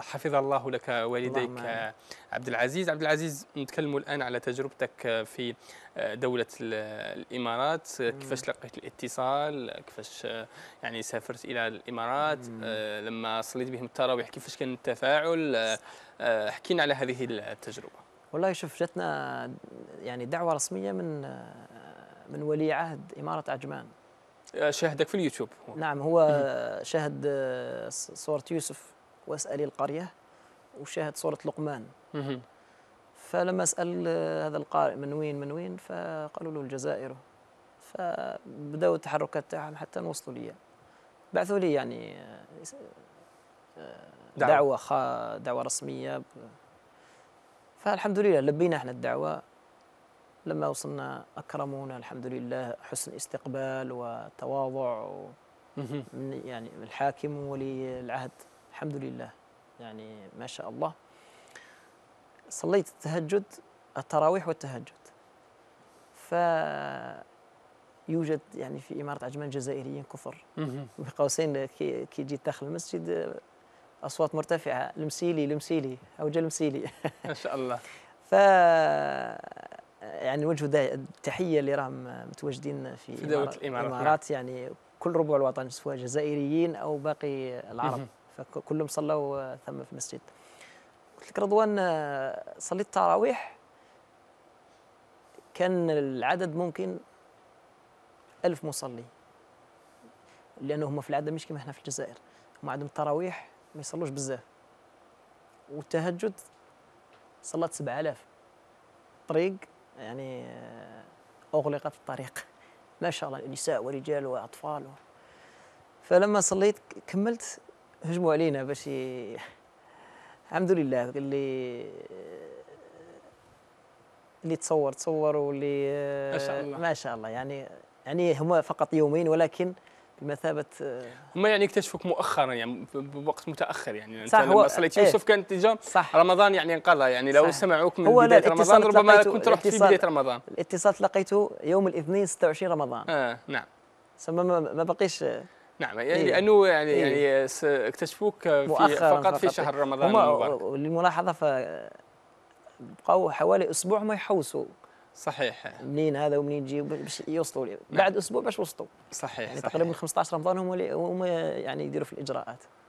حفظ الله لك والديك عبد العزيز عبد العزيز نتكلم الآن على تجربتك في دولة الإمارات كيفاش لقيت الاتصال كيفاش يعني سافرت إلى الإمارات آه، لما صليت بهم التراويح كيفاش كان التفاعل آه، حكينا على هذه التجربة والله شوف جاتنا يعني دعوة رسمية من من ولي عهد إمارة عجمان آه، شاهدك في اليوتيوب نعم هو شاهد صورة يوسف واسأل القرية وشاهد صورة لقمان فلما أسأل هذا القارئ من وين من وين فقالوا له الجزائر فبدأوا التحركات تاعهم حتى وصلوا لي بعثوا لي يعني دعوة خا دعوة رسمية فالحمد لله لبينا احنا الدعوة لما وصلنا أكرمونا الحمد لله حسن استقبال وتواضع من يعني الحاكم ولي العهد الحمد لله يعني ما شاء الله صليت التهجد التراويح والتهجد ف يوجد يعني في إمارة عجمان جزائريين كثر بقوسين كي جيت داخل المسجد أصوات مرتفعة لمسيلي لمسيلي أو لمسيلي ما شاء الله ف يعني وجه تحية اللي راهم متواجدين في, في دولة الإمارات, الإمارات نعم. يعني كل ربع الوطن سواء جزائريين أو باقي العرب فكلهم صلوا ثم في المسجد قلت لك رضوان آه، صليت التراويح كان العدد ممكن ألف مصلي لأنه هم في العادة مش كما احنا في الجزائر هم عندهم التراويح ما يصلوش بزاف والتهجد صلت 7000 طريق يعني آه، أغلقت الطريق ما شاء الله نساء ورجال وأطفال و... فلما صليت كملت هجموا علينا باش ي... الحمد لله اللي اللي تصور تصور واللي ما شاء الله ما شاء الله يعني يعني هما فقط يومين ولكن بمثابه هما يعني اكتشفوك مؤخرا يعني بوقت متاخر يعني صح لما صليت يوسف إيه. كان اتجاه رمضان يعني انقضى يعني لو سمعوك من هو بدايه رمضان ربما كنت رحت في بدايه رمضان الاتصال تلقيته يوم الاثنين 26 رمضان اه نعم ما بقيش نعم يعني إيه؟ لانه يعني إيه؟ يعني اكتشفوك في فقط في شهر رمضان المبارك للملاحظه بقوا حوالي اسبوع ما يحوسوا صحيح منين هذا ومنين يجي باش يوصلوا لي نعم. بعد اسبوع باش وصلوا صحيح يعني صحيح. تقريبا 15 رمضان هم هم يعني يديروا في الاجراءات